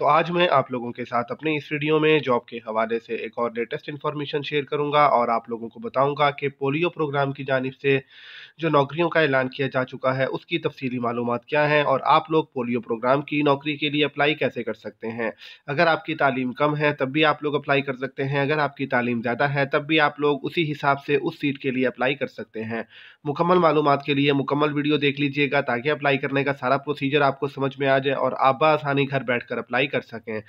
तो आज मैं आप लोगों के साथ अपने इस वीडियो में जॉब के हवाले से एक और लेटेस्ट इन्फॉर्मेशन शेयर करूंगा और आप लोगों को बताऊंगा कि पोलियो प्रोग्राम की जानब से जो नौकरियों का ऐलान किया जा चुका है उसकी तफसीली मालूम क्या हैं और आप लोग पोलियो प्रोग्राम की नौकरी के लिए अप्लाई कैसे कर सकते हैं अगर आपकी तालीम कम है तब भी आप लोग अप्लाई कर सकते हैं अगर आपकी तालीम ज़्यादा है तब भी आप लोग उसी हिसाब से उस सीट के लिए अप्लाई कर सकते हैं मुकम्मल मालूम के लिए मुकम्मल वीडियो देख लीजिएगा ताकि अप्लाई करने का सारा प्रोसीजर आपको समझ में आ जाए और आप बसानी घर बैठ अप्लाई कर सकें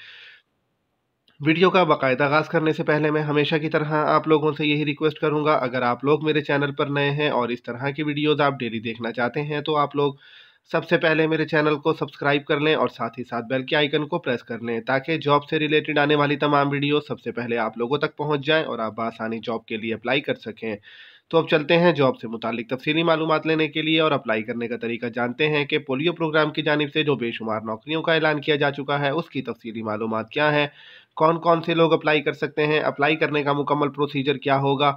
वीडियो का बाकायदा आगाज़ करने से पहले मैं हमेशा की तरह आप लोगों से यही रिक्वेस्ट करूंगा अगर आप लोग मेरे चैनल पर नए हैं और इस तरह की वीडियोस आप डेली देखना चाहते हैं तो आप लोग सबसे पहले मेरे चैनल को सब्सक्राइब कर लें और साथ ही साथ बेल के आइकन को प्रेस कर लें ताकि जॉब से रिलेटेड आने वाली तमाम वीडियो सबसे पहले आप लोगों तक पहुँच जाएँ और आप आसानी जॉब के लिए अप्लाई कर सकें तो अब चलते हैं जॉब से मुतालिक तफसली मालूम लेने के लिए और अप्लाई करने का तरीका जानते हैं कि पोलियो प्रोग्राम की जानब से जो बेशुमार नौकरियों का ऐलान किया जा चुका है उसकी तफसली मालूम क्या है कौन कौन से लोग अप्लाई कर सकते हैं अप्लाई करने का मुकम्मल प्रोसीजर क्या होगा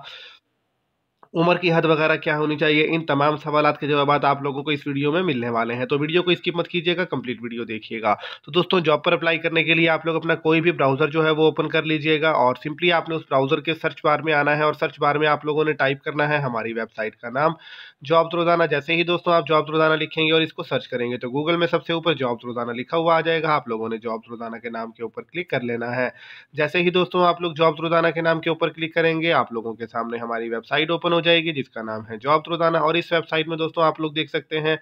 उम्र की हद वगैरह क्या होनी चाहिए इन तमाम सवाल के जवाब आप लोगों को इस वीडियो में मिलने वाले हैं तो वीडियो को इसकी मत कीजिएगा कंप्लीट वीडियो देखिएगा तो दोस्तों जॉब पर अप्लाई करने के लिए आप लोग अपना कोई भी ब्राउजर जो है वो ओपन कर लीजिएगा और सिंपली आपने उस ब्राउजर के सर्च बार में आना है और सर्च बार में आप लोगों ने टाइप करना है हमारी वेबसाइट का नाम जॉब रोजाना जैसे ही दोस्तों आप जॉब रोजाना लिखेंगे और इसको सर्च करेंगे तो गूगल में सबसे ऊपर जॉब रोजाना लिखा हुआ आ जाएगा आप लोगों ने जॉब रोजाना के नाम के ऊपर क्लिक कर लेना है जैसे ही दोस्तों आप लोग जॉब रोजाना के नाम के ऊपर क्लिक करेंगे आप लोगों के सामने हमारी वेबसाइट ओपन हो जाएगी जिसका नाम है जॉब रोजाना और इस वेबसाइट में दोस्तों आप लोग देख सकते हैं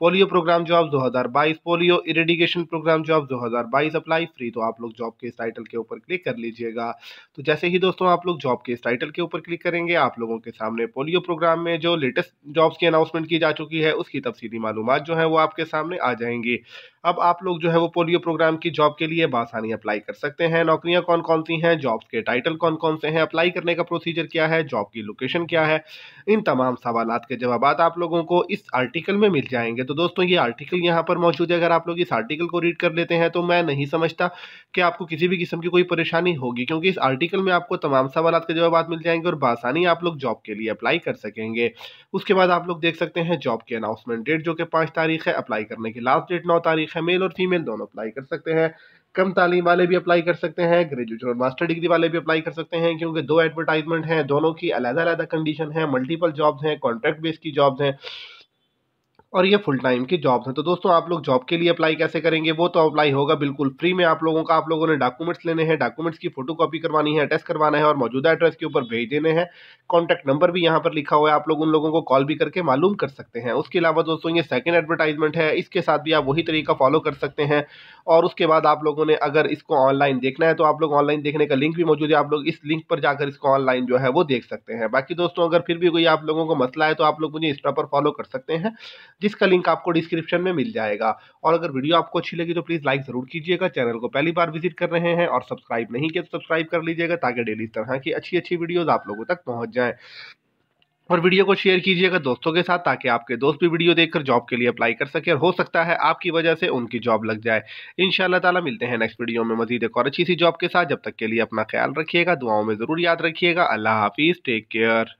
polio program job 2022 polio eradication program job 2022 apply free तो आप लोग जॉब के इस टाइटल के ऊपर क्लिक कर लीजिएगा तो जैसे ही दोस्तों आप लोग जॉब के इस टाइटल के ऊपर क्लिक करेंगे आप लोगों के सामने पोलियो प्रोग्राम में जो लेटेस्ट जॉब्स की अनाउंसमेंट की जा चुकी है उसकी तफसीली मालूम जो है वो आपके सामने आ जाएंगी अब आप लोग जो है वो पोलियो प्रोग्राम की जॉब के लिए बासानी अप्लाई कर सकते हैं नौकरियां कौन कौन सी हैं जॉब्स के टाइटल कौन कौन से हैं अप्लाई करने का प्रोसीजर क्या है जॉब की लोकेशन क्या है इन तमाम सवाल के जवाब आप लोगों को इस आर्टिकल में मिल जाएंगे है तो दोस्तों ये आर्टिकल यहाँ पर मौजूद है अगर आप लोग इस आर्टिकल को रीड कर लेते हैं तो मैं नहीं समझता कि आपको किसी भी किस्म की कोई परेशानी होगी क्योंकि इस आर्टिकल में आपको तमाम सवाल के जवाब मिल जाएंगे और बासानी आप लोग जॉब के लिए अप्लाई कर सकेंगे उसके बाद आप लोग देख सकते हैं जॉब की अनाउंसमेंट डेट जो कि पाँच तारीख है अप्लाई करने की लास्ट डेट नौ तारीख है मेल और फीमेल दोनों अप्लाई कर सकते हैं कम तालीम वाले भी अप्लाई कर सकते हैं ग्रेजुएट और मास्टर डिग्री वाले भी अप्लाई कर सकते हैं क्योंकि दो एडवर्टाइजमेंट हैं दोनों की अलग अलग कंडीशन है मल्टीपल जॉब्स हैं कॉन्ट्रैक्ट बेस की जॉब्स हैं और ये फुल टाइम की जॉब है तो दोस्तों आप लोग जॉब के लिए अप्लाई कैसे करेंगे वो तो अप्लाई होगा बिल्कुल फ्री में आप लोगों का आप लोगों ने डॉक्यूमेंट्स लेने हैं डॉक्यूमेंट्स की फोटो कॉपी करवानी है अटेस्ट करवाना है और मौजूदा एड्रेस के ऊपर भेज देने हैं कॉन्टैक्ट नंबर भी यहाँ पर लिखा हुआ है आप लोग उन लोगों को कॉल भी करके मालूम कर सकते हैं उसके अलावा दोस्तों ये सेकेंड एडवर्टाइजमेंट है इसके साथ भी आप वही तरीका फॉलो कर सकते हैं और उसके बाद आप लोगों ने अगर इसको ऑनलाइन देखना है तो आप लोग ऑनलाइन देखने का लिंक भी मौजूद है आप लोग इस लिंक पर जाकर इसको ऑनलाइन जो है वो देख सकते हैं बाकी दोस्तों अगर फिर भी कोई आप लोगों को मसला है तो आप लोग मुझे इंस्टा पर फॉलो कर सकते हैं जिसका लिंक आपको डिस्क्रिप्शन में मिल जाएगा और अगर वीडियो आपको अच्छी लगी तो प्लीज़ लाइक ज़रूर कीजिएगा चैनल को पहली बार विजिट कर रहे हैं और सब्सक्राइब नहीं किया तो सब्सक्राइब कर लीजिएगा ताकि डेली इस तरह की अच्छी अच्छी वीडियोज़ आप लोगों तक पहुँच जाएँ और वीडियो को शेयर कीजिएगा दोस्तों के साथ ताकि आपके दोस्त भी वीडियो देखकर जॉब के लिए अप्लाई कर सके और हो सकता है आपकी वजह से उनकी जॉब लग जाए इन ताला मिलते हैं नेक्स्ट वीडियो में मजीद एक और अच्छी सी जॉब के साथ जब तक के लिए अपना ख्याल रखिएगा दुआओं में ज़रूर याद रखिएगा अल्लाह हाफिज़ टेक केयर